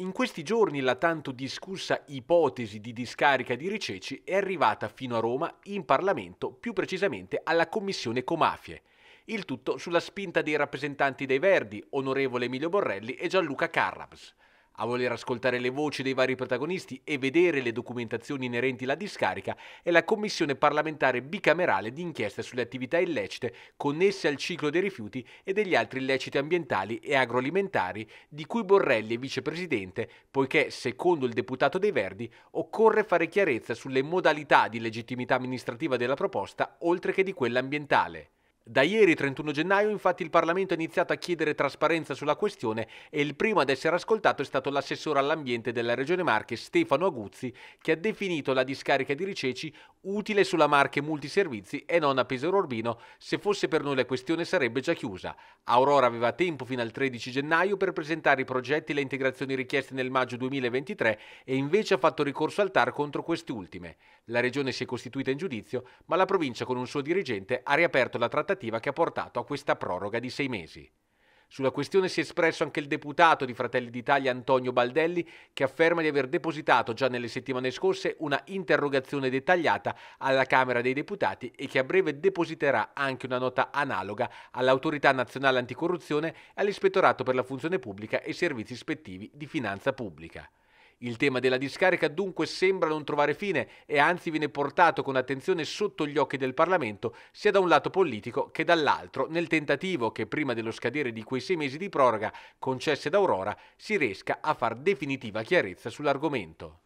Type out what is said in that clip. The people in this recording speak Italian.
In questi giorni la tanto discussa ipotesi di discarica di Riceci è arrivata fino a Roma in Parlamento, più precisamente alla Commissione Comafie. Il tutto sulla spinta dei rappresentanti dei Verdi, onorevole Emilio Borrelli e Gianluca Carrabs. A voler ascoltare le voci dei vari protagonisti e vedere le documentazioni inerenti alla discarica è la Commissione parlamentare bicamerale d'inchiesta sulle attività illecite connesse al ciclo dei rifiuti e degli altri illeciti ambientali e agroalimentari di cui Borrelli è vicepresidente, poiché, secondo il deputato dei Verdi, occorre fare chiarezza sulle modalità di legittimità amministrativa della proposta oltre che di quella ambientale. Da ieri 31 gennaio infatti il Parlamento ha iniziato a chiedere trasparenza sulla questione e il primo ad essere ascoltato è stato l'assessore all'ambiente della Regione Marche Stefano Aguzzi che ha definito la discarica di Riceci utile sulla Marche Multiservizi e non a Pesaro Urbino, se fosse per noi la questione sarebbe già chiusa. Aurora aveva tempo fino al 13 gennaio per presentare i progetti e le integrazioni richieste nel maggio 2023 e invece ha fatto ricorso al TAR contro queste ultime. La Regione si è costituita in giudizio ma la provincia con un suo dirigente ha riaperto la trattativa amministrativa che ha portato a questa proroga di sei mesi. Sulla questione si è espresso anche il deputato di Fratelli d'Italia Antonio Baldelli, che afferma di aver depositato già nelle settimane scorse una interrogazione dettagliata alla Camera dei Deputati e che a breve depositerà anche una nota analoga all'Autorità Nazionale Anticorruzione e all'Ispettorato per la Funzione Pubblica e Servizi Ispettivi di Finanza Pubblica. Il tema della discarica dunque sembra non trovare fine e anzi viene portato con attenzione sotto gli occhi del Parlamento sia da un lato politico che dall'altro nel tentativo che prima dello scadere di quei sei mesi di proroga concesse da Aurora si riesca a far definitiva chiarezza sull'argomento.